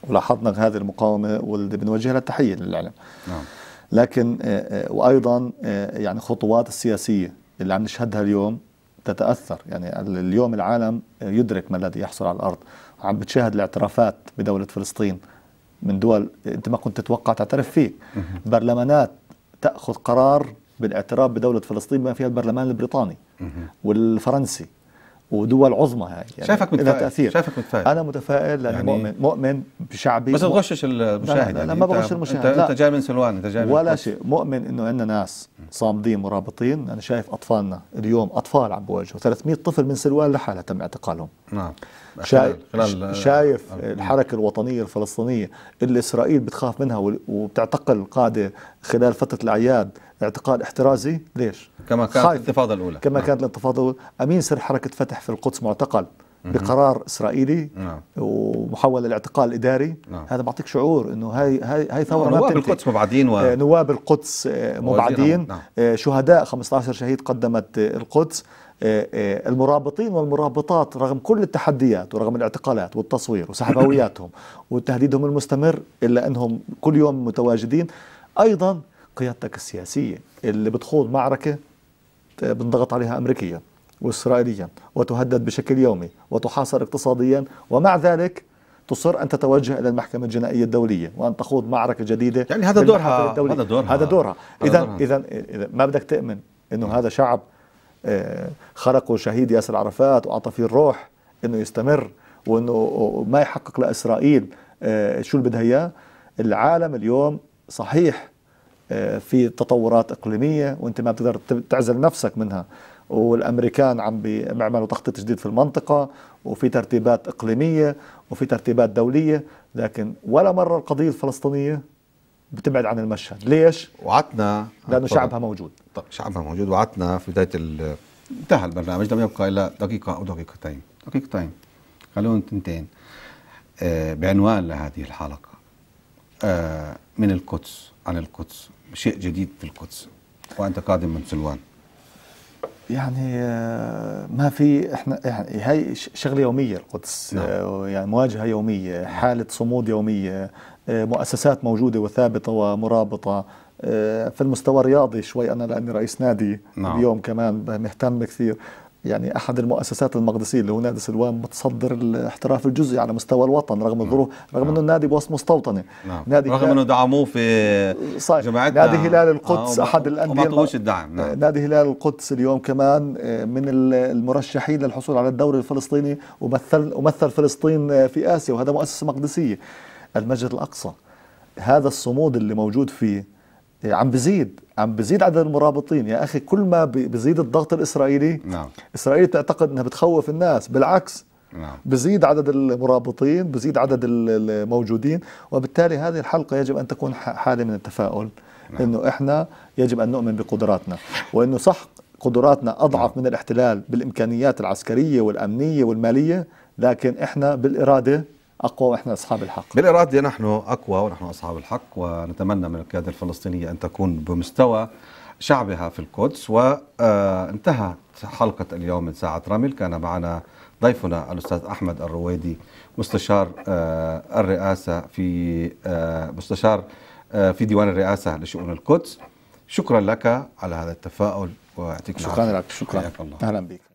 ولاحظنا هذه المقاومه واللي بنوجه لها التحيه للعلم نعم لكن آه، آه، وايضا آه، يعني خطوات السياسيه اللي عم نشهدها اليوم تتاثر يعني اليوم العالم يدرك ما الذي يحصل على الارض عم بتشاهد الاعترافات بدوله فلسطين من دول انت ما كنت تتوقع تعترف فيه برلمانات تاخذ قرار بالاعتراف بدوله فلسطين بما فيها البرلمان البريطاني والفرنسي ودول عظمى يعني شايفك متفائل تأثير. شايفك متفائل انا متفائل لاني يعني مؤمن مؤمن بشعبي بس تغشش المشاهد لا, لا, لا يعني ما بغش المشاهد انت, لا. انت جاي من سلوان انت جاي من ولا شيء مؤمن انه عندنا ناس صامدين مرابطين انا شايف اطفالنا اليوم اطفال عم بواجهوا 300 طفل من سلوان لحالها تم اعتقالهم نعم آه، شايف, خلال آه. شايف الحركة الوطنية الفلسطينية اللي إسرائيل بتخاف منها وبتعتقل القادة خلال فترة الأعياد اعتقال احترازي ليش؟ كما كانت الانتفاضة الأولى كما نعم. كانت الانتفاضة الأولى أمين سر حركة فتح في القدس معتقل بقرار اسرائيلي نعم. ومحول الاعتقال الاداري نعم. هذا بعطيك شعور انه هاي هاي هاي ثوره نعم، نواب القدس مبعدين و... آه، نواب القدس مبعدين نعم. شهداء 15 شهيد قدمت القدس آه، آه، المرابطين والمرابطات رغم كل التحديات ورغم الاعتقالات والتصوير وسحبوياتهم *coughs* وتهديدهم المستمر إلا أنهم كل يوم متواجدين أيضا قيادتك السياسية اللي بتخوض معركة آه، بنضغط عليها أمريكيا وإسرائيليا وتهدد بشكل يومي وتحاصر اقتصاديا ومع ذلك تصر ان تتوجه الى المحكمه الجنائيه الدوليه وان تخوض معركه جديده يعني هذا دورها هذا دورها هذا دورها اذا اذا ما بدك تامن انه نعم. هذا شعب آه، خرقوا شهيد ياسر عرفات وأعطى فيه الروح أنه يستمر وأنه ما يحقق لإسرائيل آه، شو اللي بدها إياه العالم اليوم صحيح آه، في تطورات إقليمية وأنت ما بتقدر تعزل نفسك منها والامريكان عم بيعملوا تخطيط جديد في المنطقه وفي ترتيبات اقليميه وفي ترتيبات دوليه لكن ولا مره القضيه الفلسطينيه بتبعد عن المشهد ليش وعدنا لانه شعبها موجود طب شعبها موجود وعدنا في بدايه انتهى البرنامج لم يبقى الا دقيقه او دقيقتين دقيقتين خلونا تنتين آه بعنوان لهذه الحلقه آه من القدس عن القدس شيء جديد في القدس وانت قادم من سلوان يعني آه، ما في احنا يعني هي شغله يوميه القدس نعم. آه، يعني مواجهه يوميه نعم. حاله صمود يوميه مؤسسات موجودة وثابتة ومرابطة آه، في المستوى الرياضي شوي أنا لأني رئيس نادي نعم. اليوم كمان مهتم كثير يعني احد المؤسسات المقدسيه اللي هو نادي سلوان متصدر الاحتراف الجزئي على مستوى الوطن رغم نعم. الظروف رغم انه نعم. النادي بوسط مستوطنه نعم. نادي رغم انه دعموه في صحيح. جماعتنا نادي هلال القدس آه احد الانديه وما الدعم نعم. آه، نادي هلال القدس اليوم كمان آه، من المرشحين للحصول على الدوري الفلسطيني ومثل ومثل فلسطين في اسيا وهذا مؤسسه مقدسيه المسجد الأقصى هذا الصمود اللي موجود فيه عم بزيد عم بزيد عدد المرابطين يا أخي كل ما بزيد الضغط الإسرائيلي نعم. إسرائيل تعتقد أنها بتخوف الناس بالعكس نعم. بزيد عدد المرابطين بزيد عدد الموجودين وبالتالي هذه الحلقة يجب أن تكون حالة من التفاؤل نعم. أنه إحنا يجب أن نؤمن بقدراتنا وأنه صح قدراتنا أضعف نعم. من الاحتلال بالإمكانيات العسكرية والأمنية والمالية لكن إحنا بالإرادة أقوى وإحنا أصحاب الحق بالإرادة نحن أقوى ونحن أصحاب الحق ونتمنى من القيادة الفلسطينية أن تكون بمستوى شعبها في القدس وانتهت آه، حلقة اليوم من ساعة رمل كان معنا ضيفنا الأستاذ أحمد الرويدي مستشار آه، الرئاسة في آه، مستشار في ديوان الرئاسة لشؤون القدس شكرا لك على هذا التفاؤل ويعطيك شكرا لك شكرا أهلا بك